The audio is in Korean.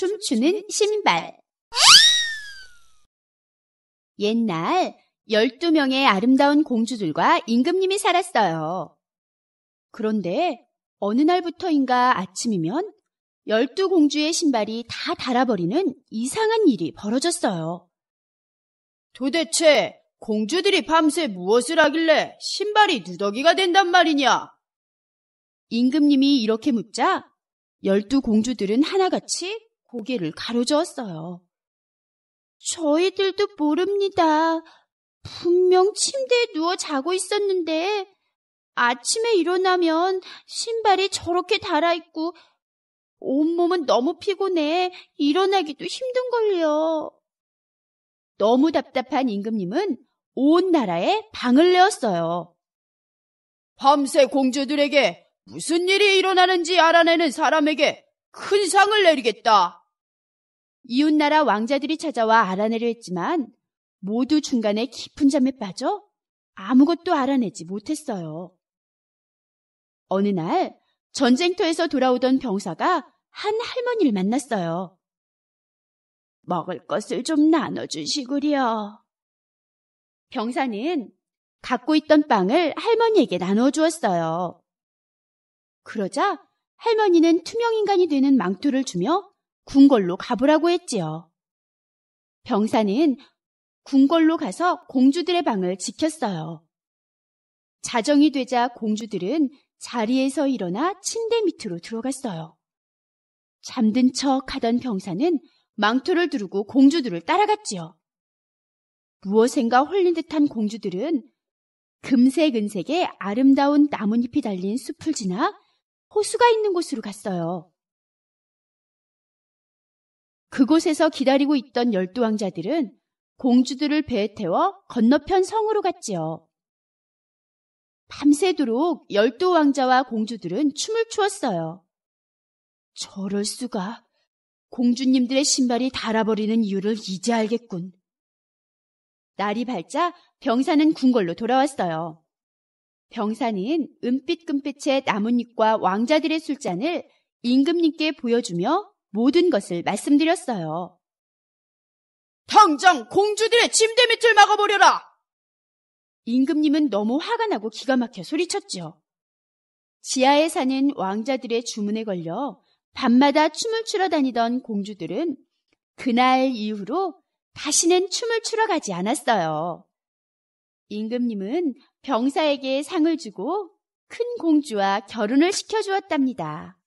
춤추는 신발. 옛날 12명의 아름다운 공주들과 임금님이 살았어요. 그런데 어느 날부터인가 아침이면 12공주의 신발이 다 닳아버리는 이상한 일이 벌어졌어요. 도대체 공주들이 밤새 무엇을 하길래 신발이 누더기가 된단 말이냐? 임금님이 이렇게 묻자 열두 공주들은 하나같이 고개를 가로저었어요. 저희들도 모릅니다. 분명 침대에 누워 자고 있었는데 아침에 일어나면 신발이 저렇게 달아있고 온몸은 너무 피곤해 일어나기도 힘든걸요. 너무 답답한 임금님은 온 나라에 방을 내었어요. 밤새 공주들에게 무슨 일이 일어나는지 알아내는 사람에게 큰 상을 내리겠다. 이웃나라 왕자들이 찾아와 알아내려 했지만 모두 중간에 깊은 잠에 빠져 아무것도 알아내지 못했어요. 어느 날 전쟁터에서 돌아오던 병사가 한 할머니를 만났어요. 먹을 것을 좀 나눠주시구려. 병사는 갖고 있던 빵을 할머니에게 나눠주었어요. 그러자 할머니는 투명인간이 되는 망토를 주며 궁궐로 가보라고 했지요. 병사는 궁궐로 가서 공주들의 방을 지켰어요. 자정이 되자 공주들은 자리에서 일어나 침대 밑으로 들어갔어요. 잠든 척 하던 병사는 망토를 두르고 공주들을 따라갔지요. 무엇인가 홀린 듯한 공주들은 금색 은색의 아름다운 나뭇잎이 달린 숲을 지나 호수가 있는 곳으로 갔어요. 그곳에서 기다리고 있던 열두 왕자들은 공주들을 배에 태워 건너편 성으로 갔지요. 밤새도록 열두 왕자와 공주들은 춤을 추었어요. 저럴 수가. 공주님들의 신발이 닳아버리는 이유를 이제 알겠군. 날이 밝자 병사는 궁궐로 돌아왔어요. 병사는 은빛금빛의 나뭇잎과 왕자들의 술잔을 임금님께 보여주며 모든 것을 말씀드렸어요. 당장 공주들의 침대 밑을 막아버려라! 임금님은 너무 화가 나고 기가 막혀 소리쳤죠 지하에 사는 왕자들의 주문에 걸려 밤마다 춤을 추러 다니던 공주들은 그날 이후로 다시는 춤을 추러 가지 않았어요. 임금님은 병사에게 상을 주고 큰 공주와 결혼을 시켜주었답니다.